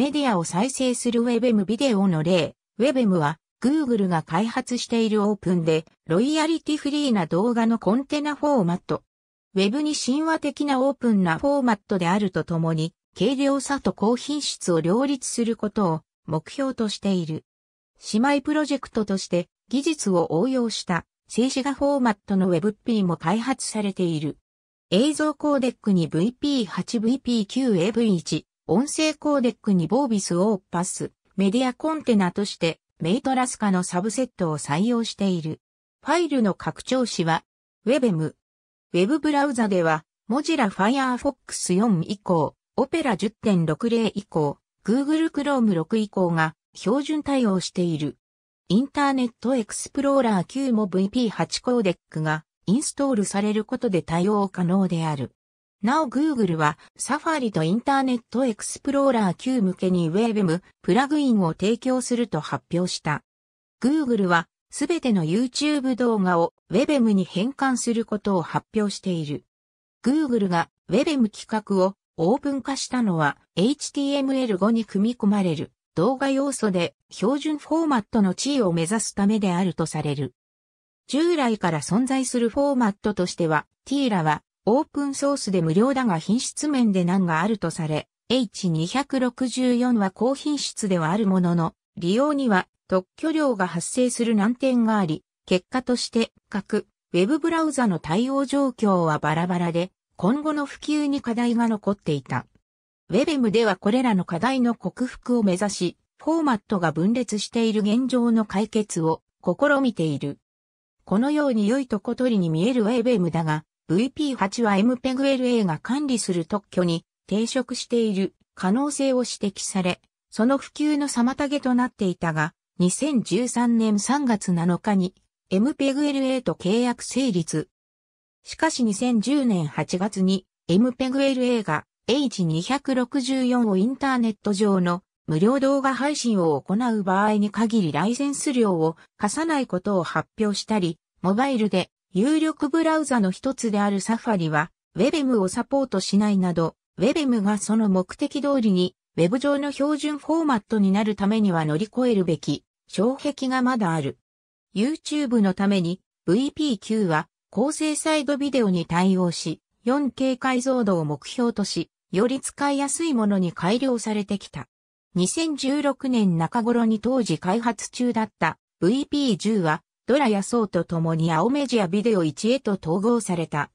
メディアを再生する WebM ビデオの例、WebM は Google が開発しているオープンでロイヤリティフリーな動画のコンテナフォーマット。Web に神話的なオープンなフォーマットであるとともに、軽量さと高品質を両立することを目標としている。姉妹プロジェクトとして技術を応用した静止画フォーマットの WebP も開発されている。映像コーデックに VP8VP9AV1、音声コーデックにボービスオーパス、メディアコンテナとしてメイトラスカのサブセットを採用している。ファイルの拡張子は WebM。Web ブラウザでは、Mozilla Firefox 4以降、Opera 10.60以降、Google Chrome 6以降が標準対応している。インターネットエクスプローラー9も VP8 コーデックがインストールされることで対応可能である。なお Google はサファリとインターネットエクスプローラー級向けに WebM プラグインを提供すると発表した。Google はすべての YouTube 動画を WebM に変換することを発表している。Google が WebM 企画をオープン化したのは HTML5 に組み込まれる動画要素で標準フォーマットの地位を目指すためであるとされる。従来から存在するフォーマットとしては、ティーラはオープンソースで無料だが品質面で難があるとされ、H264 は高品質ではあるものの、利用には特許料が発生する難点があり、結果として各ウェブブラウザの対応状況はバラバラで、今後の普及に課題が残っていた。WebM ではこれらの課題の克服を目指し、フォーマットが分裂している現状の解決を試みている。このように良いとこ取りに見える WebM だが、VP8 は MPEG-LA が管理する特許に抵触している可能性を指摘され、その普及の妨げとなっていたが、2013年3月7日に MPEG-LA と契約成立。しかし2010年8月に MPEG-LA が H264 をインターネット上の無料動画配信を行う場合に限りライセンス料を課さないことを発表したり、モバイルで有力ブラウザの一つであるサファリは、WebM をサポートしないなど、WebM がその目的通りに、Web 上の標準フォーマットになるためには乗り越えるべき、障壁がまだある。YouTube のために、VPQ は、高精細度ビデオに対応し、4K 解像度を目標とし、より使いやすいものに改良されてきた。2016年中頃に当時開発中だった VP10 はドラやソウと共に青メジアビデオ1へと統合された。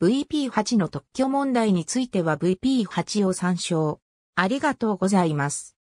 VP8 の特許問題については VP8 を参照。ありがとうございます。